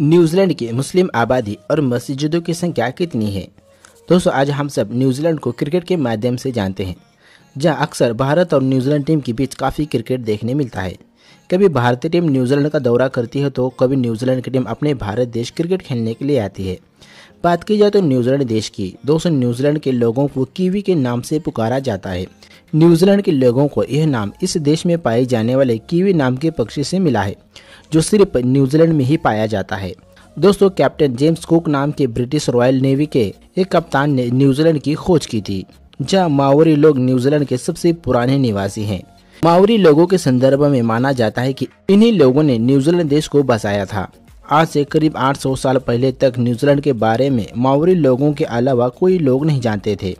New Zealand की मुस्लिम आबादी और मस्जिदों की संख्या कितनी है दोस्तों आज हम सब न्यूजीलैंड को क्रिकेट के माध्यम से जानते हैं जहां अक्सर भारत और न्यूजीलैंड टीम के बीच काफ़ी क्रिकेट देखने मिलता है कभी भारतीय टीम न्यूजीलैंड का दौरा करती है तो कभी न्यूजीलैंड की टीम अपने भारत देश क्रिकेट खेलने के लिए आती है बात की जाए तो न्यूजीलैंड देश की दोस्तों न्यूजीलैंड के लोगों को कीवी के नाम से पुकारा जाता है न्यूजीलैंड के लोगों को यह नाम इस देश में पाए जाने वाले कीवी नाम के पक्षी से मिला है जो सिर्फ न्यूजीलैंड में ही पाया जाता है दोस्तों कैप्टन जेम्स कुक नाम के ब्रिटिश रॉयल नेवी के एक कप्तान ने न्यूजीलैंड की खोज की थी जहाँ माओरी लोग न्यूजीलैंड के सबसे पुराने निवासी हैं माओरी लोगों के संदर्भ में माना जाता है कि इन्हीं लोगों ने न्यूजीलैंड देश को बसाया था आज से करीब 800 साल पहले तक न्यूजीलैंड के बारे में मावरी लोगों के अलावा कोई लोग नहीं जानते थे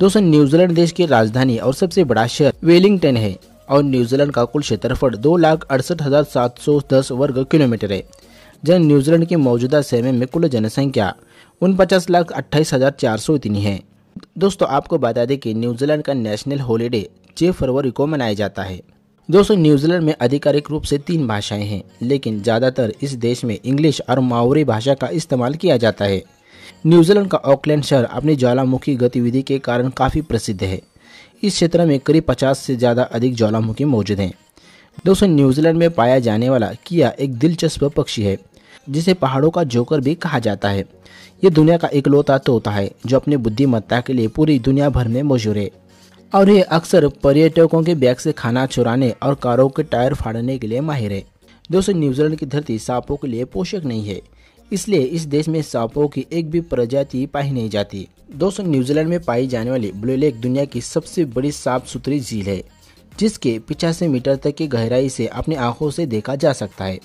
दोस्तों न्यूजीलैंड देश की राजधानी और सबसे बड़ा शहर वेलिंगटन है और न्यूजीलैंड का कुल क्षेत्रफल दो लाख अड़सठ हजार सात सौ दस वर्ग किलोमीटर है जहाँ न्यूजीलैंड की मौजूदा समय में कुल जनसंख्या उनपचास लाख अट्ठाईस हजार चार सौ इतनी है दोस्तों आपको बता दें कि न्यूजीलैंड का नेशनल हॉलीडे छः फरवरी को मनाया जाता है दोस्तों न्यूजीलैंड में आधिकारिक रूप से तीन भाषाएं हैं लेकिन ज़्यादातर इस देश में इंग्लिश और माओरी भाषा का इस्तेमाल किया जाता है न्यूजीलैंड का ऑकलैंड शहर अपनी ज्वालामुखी गतिविधि के कारण काफ़ी प्रसिद्ध है इस क्षेत्र में करीब पचास से ज़्यादा अधिक ज्वालामुखी मौजूद हैं दोस्तों न्यूजीलैंड में पाया जाने वाला किया एक दिलचस्प पक्षी है जिसे पहाड़ों का जोकर भी कहा जाता है ये दुनिया का इकलौता तोता है जो अपनी बुद्धिमत्ता के लिए पूरी दुनिया भर में मशहूर है और ये अक्सर पर्यटकों के बैग से खाना चुराने और कारों के टायर फाड़ने के लिए माहिर है दोस्तों न्यूजीलैंड की धरती सांपों के लिए पोषक नहीं है इसलिए इस देश में सांपों की एक भी प्रजाति पाई नहीं जाती दोस्तों न्यूजीलैंड में पाई जाने वाली ब्लू लेक दुनिया की सबसे बड़ी साफ सुथरी झील है जिसके पिचासी मीटर तक की गहराई से अपनी आंखों से देखा जा सकता है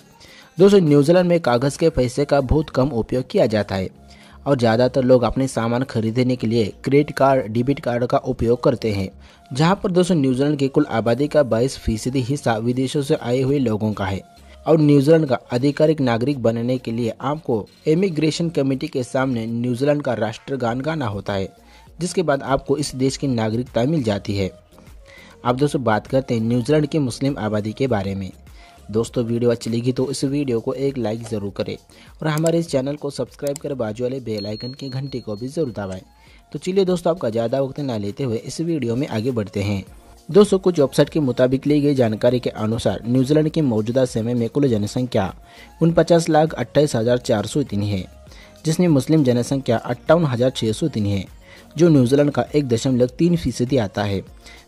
दोस्तों न्यूजीलैंड में कागज़ के पैसे का बहुत कम उपयोग किया जाता है और ज़्यादातर लोग अपने सामान खरीदने के लिए क्रेडिट कार्ड डेबिट कार्ड का उपयोग करते हैं जहां पर दोस्तों न्यूजीलैंड की कुल आबादी का बाईस फीसदी हिस्सा विदेशों से आए हुए लोगों का है और न्यूजीलैंड का आधिकारिक नागरिक बनने के लिए आपको इमिग्रेशन कमेटी के सामने न्यूजीलैंड का राष्ट्रगान गाना होता है जिसके बाद आपको इस देश की नागरिकता मिल जाती है अब दोस्तों बात करते हैं न्यूजीलैंड की मुस्लिम आबादी के बारे में दोस्तों वीडियो अच्छी लगी तो इस वीडियो को एक लाइक ज़रूर करें और हमारे इस चैनल को सब्सक्राइब कर बाजू वाले बेल आइकन की घंटी को भी ज़रूर दबाएं तो चलिए दोस्तों आपका ज़्यादा वक्त ना लेते हुए इस वीडियो में आगे बढ़ते हैं दोस्तों कुछ वेबसाइट के मुताबिक ली गई जानकारी के अनुसार न्यूजीलैंड की मौजूदा समय में कुल जनसंख्या उन पचास लाख अट्ठाईस हज़ार चार सौ तीन है जिसमें मुस्लिम जनसंख्या अट्ठावन हज़ार छः सौ तीन है जो न्यूजीलैंड का एक दशमलव तीन फीसदी आता है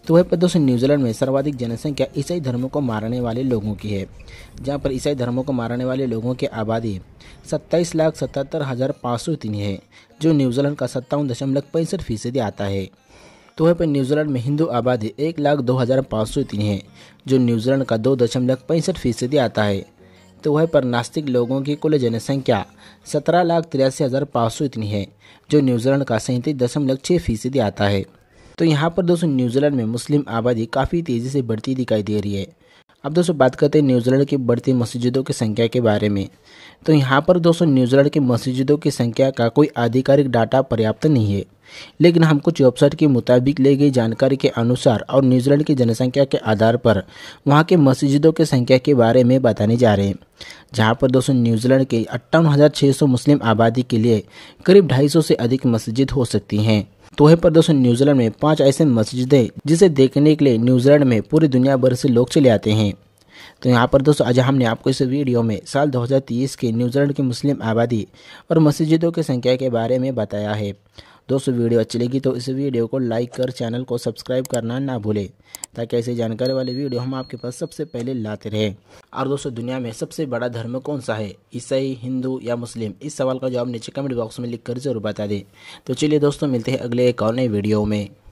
तो वह प्रदूषण न्यूजीलैंड में सर्वाधिक जनसंख्या ईसाई धर्मों को मारने वाले लोगों की है जहाँ पर ईसाई धर्मों को मारने वाले लोगों की आबादी सत्ताईस लाख सतहत्तर हज़ार पाँच सौ तीन है जो न्यूजीलैंड का सत्तावन दशमलव पैंसठ फीसदी आता है तो वह पर न्यूजीलैंड में हिंदू आबादी एक लाख दो हज़ार पाँच सौ तीन है जो न्यूजीलैंड का दो दशमलव पैंसठ फीसदी आता है मृत्यु वह पर नास्तिक लोगों की कुल जनसंख्या सत्रह लाख तिरासी हज़ार पाँच सौ इतनी है जो न्यूजीलैंड का सैंतीस दशमलव छः फीसदी आता है तो यहाँ पर दोस्तों न्यूजीलैंड में मुस्लिम आबादी काफ़ी तेज़ी से बढ़ती दिखाई दे रही है अब दोस्तों बात करते हैं न्यूजीलैंड की बढ़ती मस्जिदों की संख्या के बारे में तो यहाँ पर दोस्तों न्यूजीलैंड की मस्जिदों की संख्या का कोई आधिकारिक डाटा पर्याप्त नहीं है लेकिन हम कुछ वेबसाइट के मुताबिक ली गई जानकारी के अनुसार और न्यूजीलैंड की जनसंख्या के आधार पर वहाँ के मस्जिदों की संख्या के बारे में बताने जा रहे हैं जहां पर दोस्तों न्यूजीलैंड के अट्ठावन मुस्लिम आबादी के लिए करीब 250 से अधिक मस्जिद हो सकती हैं है पर दोस्तों न्यूजीलैंड में पांच ऐसे मस्जिदें जिसे देखने के लिए न्यूजीलैंड में पूरी दुनिया भर से लोग चले आते हैं तो यहाँ पर दोस्तों आज हमने आपको इस वीडियो में साल 2030 के न्यूजीलैंड की मुस्लिम आबादी और मस्जिदों की संख्या के बारे में बताया है दोस्तों वीडियो अच्छी लगी तो इस वीडियो को लाइक कर चैनल को सब्सक्राइब करना ना भूलें ताकि ऐसे जानकारी वाले वीडियो हम आपके पास सबसे पहले लाते रहें और दोस्तों दुनिया में सबसे बड़ा धर्म कौन सा है ईसाई हिंदू या मुस्लिम इस सवाल का जवाब नीचे कमेंट बॉक्स में लिख कर जरूर बता दें तो चलिए दोस्तों मिलते हैं अगले एक और नए वीडियो में